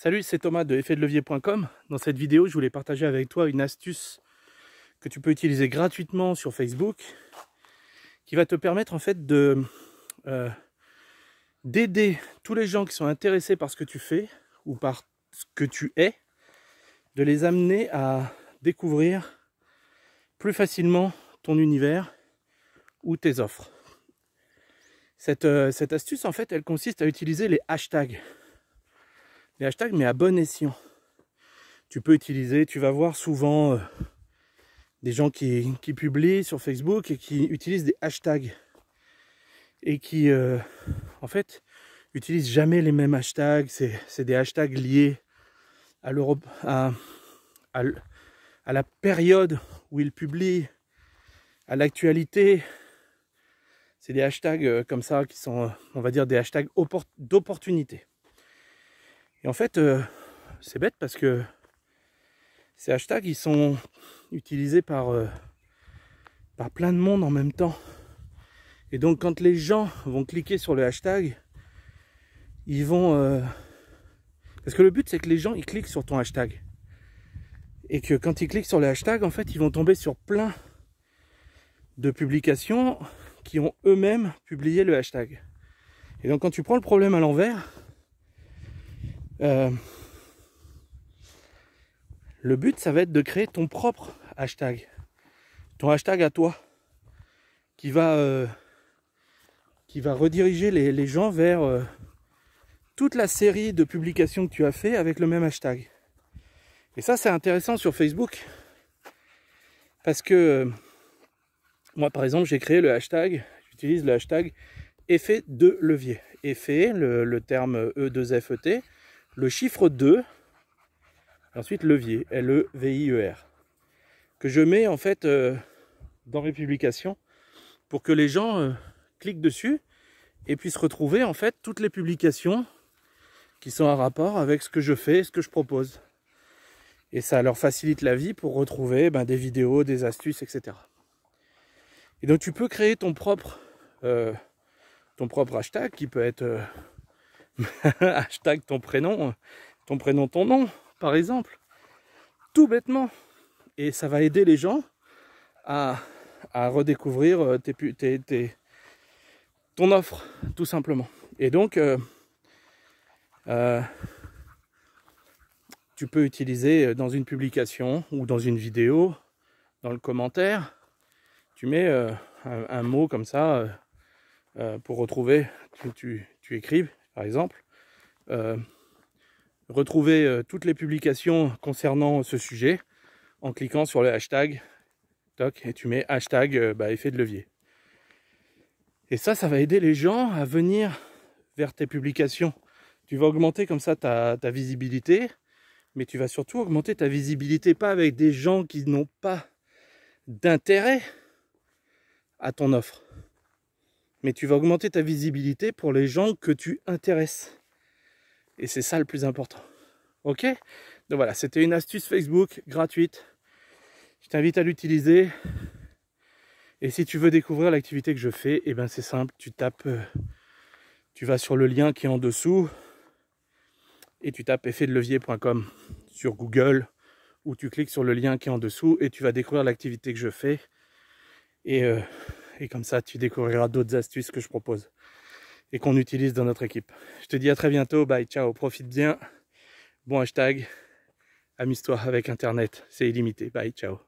Salut, c'est Thomas de effetdelevier.com. Dans cette vidéo, je voulais partager avec toi une astuce que tu peux utiliser gratuitement sur Facebook qui va te permettre en fait de euh, d'aider tous les gens qui sont intéressés par ce que tu fais ou par ce que tu es, de les amener à découvrir plus facilement ton univers ou tes offres. Cette, euh, cette astuce, en fait, elle consiste à utiliser les hashtags les hashtags, mais à bon escient. Tu peux utiliser, tu vas voir souvent euh, des gens qui, publient sur Facebook et qui utilisent des hashtags. Et qui, euh, en fait, utilisent jamais les mêmes hashtags. C'est des hashtags liés à l'Europe, à la période où ils publient, à l'actualité. C'est des hashtags euh, comme ça qui sont, on va dire, des hashtags d'opportunité. Et en fait, euh, c'est bête parce que ces hashtags, ils sont utilisés par, euh, par plein de monde en même temps. Et donc, quand les gens vont cliquer sur le hashtag, ils vont... Euh, parce que le but, c'est que les gens, ils cliquent sur ton hashtag. Et que quand ils cliquent sur le hashtag, en fait, ils vont tomber sur plein de publications qui ont eux-mêmes publié le hashtag. Et donc, quand tu prends le problème à l'envers, euh, le but, ça va être de créer ton propre hashtag. Ton hashtag à toi. Qui va, euh, qui va rediriger les, gens vers euh, toute la série de publications que tu as fait avec le même hashtag. Et ça, c'est intéressant sur Facebook. Parce que moi, par exemple, j'ai créé le hashtag, j'utilise le hashtag effet de levier. Effet, le, le terme E2FET, le chiffre 2, ensuite levier, L-E-V-I-E-R, que je mets en fait euh, dans mes publications pour que les gens euh, cliquent dessus et puissent retrouver en fait toutes les publications qui sont en rapport avec ce que je fais ce que je propose. Et ça leur facilite la vie pour retrouver ben, des vidéos, des astuces, etc. Et donc tu peux créer ton propre, euh, ton propre hashtag qui peut être Hashtag ton prénom, ton prénom, ton nom, par exemple. Tout bêtement. Et ça va aider les gens à, redécouvrir euh, tes, ton offre, tout simplement. Et donc, euh, euh, tu peux utiliser dans une publication ou dans une vidéo, dans le commentaire, tu mets un, mot comme ça pour retrouver, tu, tu, tu, écris, par exemple, euh, retrouver euh, toutes les publications concernant ce sujet en cliquant sur le hashtag toc et tu mets hashtag euh, bah, effet de levier. Et ça, ça va aider les gens à venir vers tes publications. Tu vas augmenter comme ça ta visibilité, mais tu vas surtout augmenter ta visibilité pas avec des gens qui n'ont pas d'intérêt à ton offre mais tu vas augmenter ta visibilité pour les gens que tu intéresses. Et c'est ça le plus important. Ok Donc voilà, c'était une astuce Facebook gratuite. Je t'invite à l'utiliser. Et si tu veux découvrir l'activité que je fais, eh ben c'est simple, tu tapes, euh, tu vas sur le lien qui est en dessous et tu tapes effetdelevier.com sur Google ou tu cliques sur le lien qui est en dessous et tu vas découvrir l'activité que je fais. Et euh, et comme ça tu découvriras d'autres astuces que je propose et qu'on utilise dans notre équipe. Je te dis à très bientôt, bye, ciao, profite bien, bon hashtag, amuse-toi avec Internet, c'est illimité, bye, ciao.